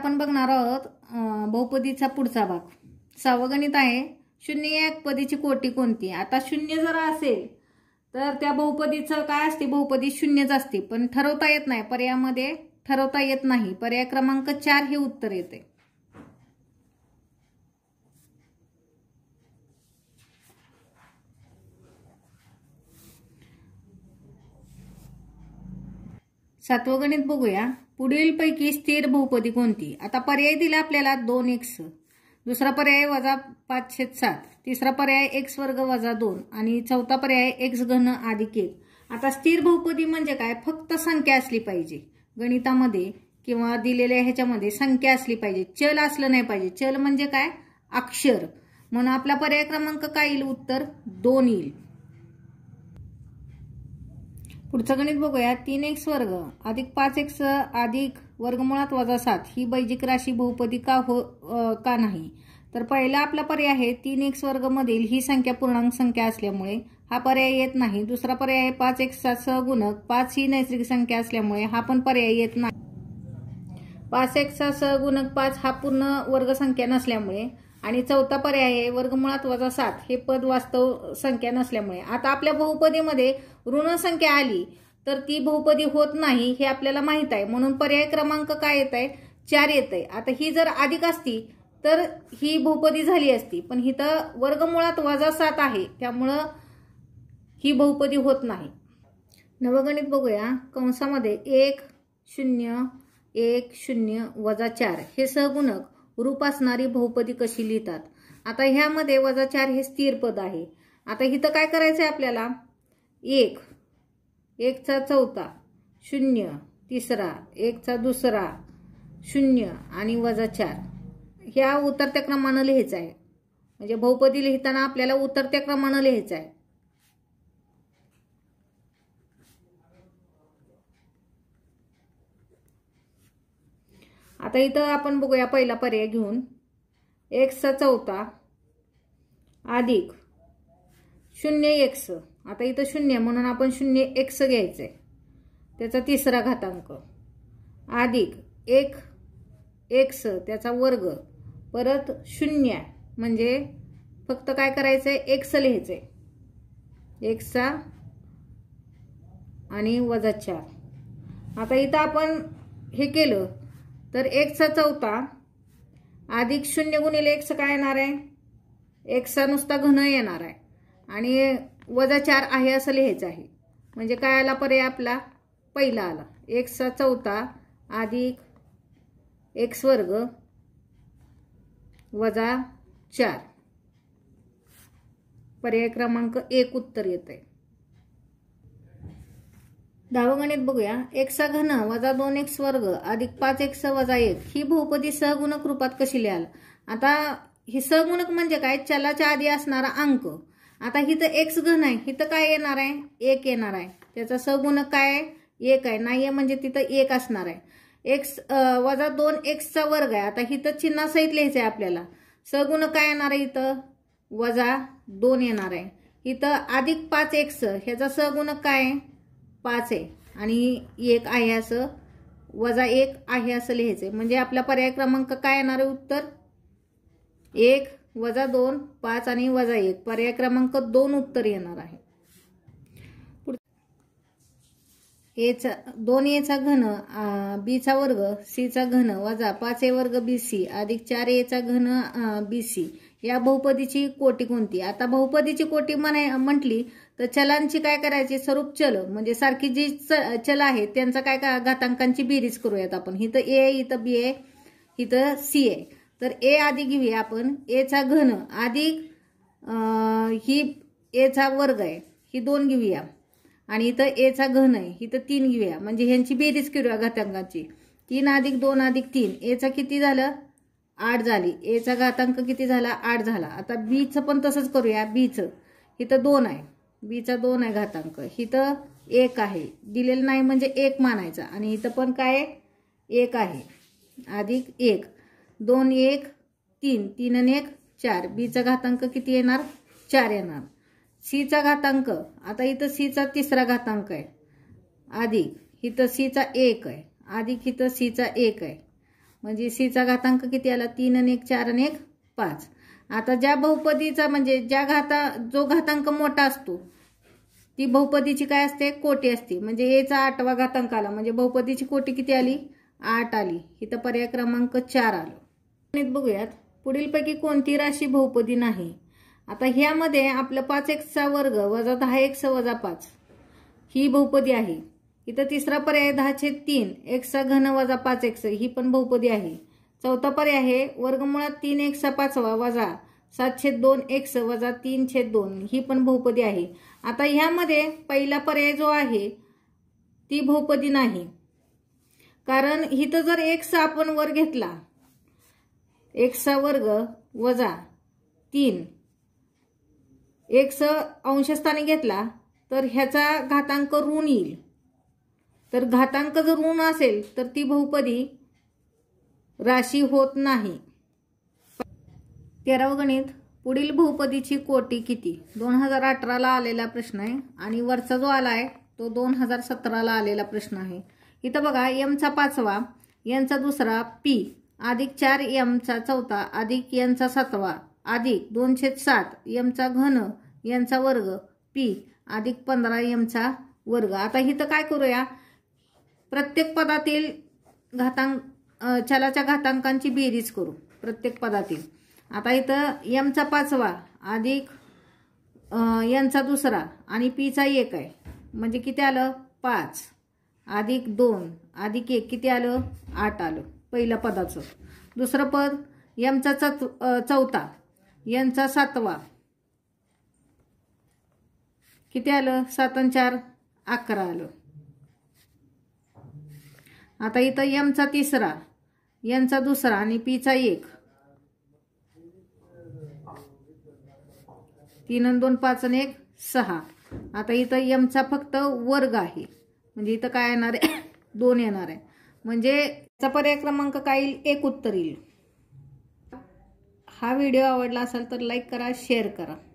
आपण बघणार आहोत बहुपदीचा पुढचा भाग गणित आहे शून्य एक पदीची कोटी कोणती आता शून्य जर असेल तर त्या बहुपदीचं काय असते बहुपदी शून्यच असते पण ठरवता येत नाही पर्यायामध्ये ठरवता येत नाही पर्याय क्रमांक चार हे उत्तर येते सातवं गणित बघूया पुढीलपैकी स्थिर बहुपदी कोणती आता पर्याय दिला आपल्याला दोन एक्स दुसरा पर्याय वजा पाचशे सात तिसरा पर्याय एक्स वर्ग वजा दोन आणि चौथा पर्याय एक्स घन अधिक एक आता स्थिर बहुपदी म्हणजे काय फक्त संख्या असली पाहिजे गणितामध्ये किंवा दिलेल्या ह्याच्यामध्ये संख्या असली पाहिजे चल असलं नाही पाहिजे चल म्हणजे काय अक्षर म्हणून आपला पर्याय क्रमांक काय येईल उत्तर दोन येईल पुढचं गणित बघूया तीन एक्स वर्ग अधिक पाच एक्स अधिक वर्गमुळात वजा सात ही बैजिक राशी बहुपदी का हो का नाही तर पहिला आपला पर्याय आहे तीन एक्स वर्गमधील ही संख्या पूर्णांक संख्या असल्यामुळे हा पर्याय येत नाही दुसरा पर्याय आहे पाच एक्सचा सहगुणक पाच ही नैसर्गिक संख्या असल्यामुळे हा पण पर्याय येत नाही पाच एक्सचा सहगुणक पाच हा पूर्ण वर्गसंख्या नसल्यामुळे आणि चौथा पर्याय आहे वर्गमुळात वजा सात हे पद वास्तव संख्या नसल्यामुळे आता आपल्या बहुपदीमध्ये ऋणसंख्या आली तर ती बहुपदी होत नाही हे आपल्याला माहीत आहे म्हणून पर्याय क्रमांक काय येत आहे चार येत आहे आता ही जर अधिक असती तर ही बहुपदी झाली असती पण तर वर्गमुळात वजा सात आहे त्यामुळं ही बहुपदी होत नाही नवगणित बघूया कंसामध्ये एक शून्य एक शून्य वजा चार हे सहगुणक रूप असणारी बहुपदी कशी लिहितात आता ह्यामध्ये वजा चार हे स्थिर पद आहे आता इथं काय करायचं आहे आपल्याला एक एकचा चौथा शून्य तिसरा एकचा दुसरा शून्य आणि वजा चार ह्या उतरत्या क्रमानं लिहायचं आहे म्हणजे बहुपदी लिहिताना आपल्याला उतरत्या क्रमानं लिहायचं आहे आता इथं आपण बघूया पहिला पर्याय घेऊन एक्सचा चौथा अधिक शून्य एक्स आता इथं शून्य म्हणून आपण शून्य एक्स घ्यायचं आहे त्याचा तिसरा घातांक अधिक एक एक्स त्याचा वर्ग परत शून्य म्हणजे फक्त काय करायचं आहे एक्स लिहायचं आहे एक्सचा आणि वजा चार आता इथं आपण हे केलं तर एकचा चौथा अधिक शून्य गुणिले एक काय येणार आहे एकसा नुसता घन येणार आहे आणि वजा चार आहे असं लिहायचं आहे म्हणजे काय आला पर्याय आपला पहिला आला सा चौथा अधिक एक स्वर्ग, वजा चार पर्याय क्रमांक एक उत्तर येत आहे गणित बघूया एक्सा घन वजा दोन एक्स वर्ग अधिक पाच स वजा एक ही बहुपदी सहगुणक रूपात कशी लिहाल आता ही सहगुणक म्हणजे काय चलाच्या आधी असणारा अंक आता हिथं एक्स घन आहे हिथं काय येणार आहे एक येणार आहे त्याचा सहगुणक काय आहे एक आहे नाही आहे म्हणजे तिथं एक असणार आहे एक्स वजा दोन एक्सचा वर्ग आहे आता हिथं चिन्हासहित लिहायचं आहे आपल्याला सहगुणक काय येणार आहे इथं वजा दोन येणार आहे इथं अधिक पाच एक्स ह्याचा सहगुणक काय आहे पाच आहे आणि एक आहे असं वजा एक आहे असं लिहायचं आहे म्हणजे आपला पर्याय क्रमांक काय येणार आहे उत्तर एक वजा दोन पाच आणि वजा एक पर्याय क्रमांक दोन उत्तर येणार आहे एचा दोन एचा घन बीचा वर्ग चा घन वजा पाच ए वर्ग बी सी अधिक चार चा घन बी सी या बहुपदीची कोटी कोणती आता बहुपदीची कोटी म्हणाय म्हटली तर चलांची काय करायची स्वरूप चल म्हणजे सारखी जी चल आहे त्यांचा काय का घातांकांची बेरीज करूयात आपण इथं ए इथं बी ए इथं सी ए तर ए आधी घेऊया आपण एचा घन अधिक ही एचा वर्ग आहे ही दोन घेऊया आणि इथं एचा घन आहे इथं तीन घेऊया म्हणजे ह्यांची बेरीज करूया घातांकांची तीन अधिक दोन अधिक तीन एचा किती झालं आठ झाली एचा घातांक किती झाला आठ झाला आता बीचं पण तसंच करूया बीचं इथं दोन आहे बीचा दोन आहे घातांक इथं एक आहे दिलेलं नाही म्हणजे एक मानायचा आणि इथं पण काय एक आहे अधिक एक दोन एक तीन तीन आणि एक चार बीचा घातांक किती येणार चार येणार सीचा घातांक आता इथं सीचा तिसरा घातांक आहे अधिक इथं सीचा एक आहे अधिक इथं सीचा एक आहे म्हणजे सीचा घातांक किती आला तीन आणि एक चार आणि एक पाच आता ज्या बहुपदीचा म्हणजे ज्या घाता जो घातांक मोठा असतो ती बहुपदीची काय असते कोटी असते म्हणजे एचा आठवा घातांक आला म्हणजे बहुपदीची कोटी किती आली आठ आली इथं पर्याय क्रमांक चार आलो बघूयात पुढीलपैकी कोणती राशी बहुपदी नाही आता ह्यामध्ये आपलं पाच एक्सचा वर्ग वजा दहा एक्स वजा पाच ही बहुपदी आहे इथं तिसरा पर्याय दहाचे तीन एक्सचा घन वजा पाच एक्स ही पण बहुपदी आहे चौथा पर्याय आहे वर्गमुळात तीन एक स पाचवा वजा सातशे दोन स वजा तीनशे दोन ही पण बहुपदी आहे आता ह्यामध्ये पहिला पर्याय जो आहे ती बहुपदी नाही कारण इथं जर स आपण वर घेतला स वर्ग वजा तीन स अंशस्थानी घेतला तर ह्याचा घातांक ऋण येईल तर घातांक जर ऋण असेल तर ती बहुपदी राशी होत नाही तेरावं गणित पुढील बहुपदीची कोटी किती दोन हजार अठराला आलेला प्रश्न आहे आणि वरचा जो आला आहे तो दोन हजार सतराला आलेला प्रश्न आहे इथं बघा एमचा पाचवा यांचा दुसरा पी अधिक चार एमचा चौथा अधिक यांचा सातवा अधिक दोनशे सात एमचा घन यांचा वर्ग पी अधिक पंधरा एमचा वर्ग आता इथं काय करूया प्रत्येक पदातील घातांक छलाच्या घातांकांची बेरीज करू प्रत्येक पदातील आता इथं यमचा पाचवा अधिक यांचा दुसरा आणि पीचा एक आहे म्हणजे किती आलं पाच अधिक दोन अधिक एक किती आलं आठ आलं पहिलं पदाचं दुसरं पद यमचा चत चौथा यांचा सातवा किती आलं सात चार अकरा आलं आता इथं यमचा तिसरा यांचा दुसरा आणि पीचा एक तीन दोन पाच आणि एक सहा आता इथं यमचा फक्त वर्ग आहे म्हणजे इथं काय येणार आहे दोन येणार आहे म्हणजे याचा पर्याय क्रमांक काय येईल एक उत्तर येईल हा व्हिडिओ आवडला असेल तर लाईक करा शेअर करा